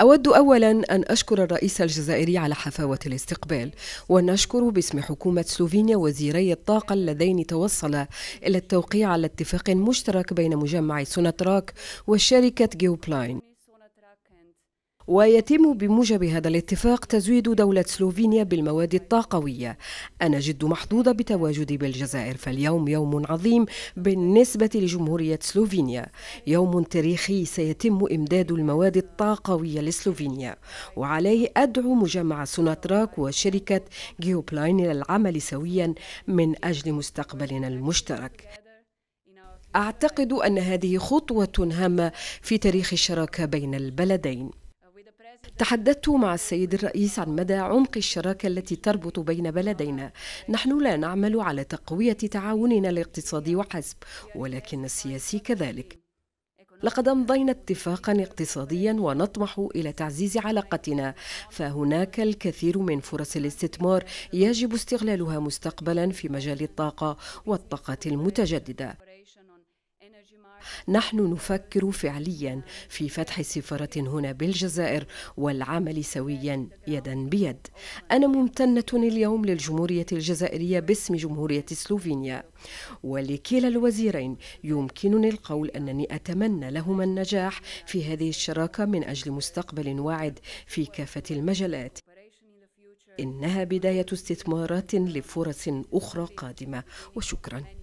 أود أولا أن أشكر الرئيس الجزائري على حفاوة الاستقبال ونشكر باسم حكومة سلوفينيا وزيري الطاقة اللذين توصلا إلى التوقيع على اتفاق مشترك بين مجمع سوناتراك وشركة جيوبلاين ويتم بموجب هذا الاتفاق تزويد دولة سلوفينيا بالمواد الطاقوية أنا جد محظوظة بتواجدي بالجزائر فاليوم يوم عظيم بالنسبة لجمهورية سلوفينيا يوم تاريخي سيتم إمداد المواد الطاقوية لسلوفينيا وعليه أدعو مجمع سوناتراك وشركة جيوبلاين إلى العمل سويا من أجل مستقبلنا المشترك أعتقد أن هذه خطوة هامة في تاريخ الشراكة بين البلدين تحدثت مع السيد الرئيس عن مدى عمق الشراكة التي تربط بين بلدينا نحن لا نعمل على تقوية تعاوننا الاقتصادي وحسب ولكن السياسي كذلك لقد امضينا اتفاقا اقتصاديا ونطمح الى تعزيز علاقتنا فهناك الكثير من فرص الاستثمار يجب استغلالها مستقبلا في مجال الطاقه والطاقه المتجدده نحن نفكر فعليا في فتح سفاره هنا بالجزائر والعمل سويا يدا بيد انا ممتنه اليوم للجمهوريه الجزائريه باسم جمهوريه سلوفينيا ولكلا الوزيرين يمكنني القول انني اتمنى لهما النجاح في هذه الشراكه من اجل مستقبل واعد في كافه المجالات انها بدايه استثمارات لفرص اخرى قادمه وشكرا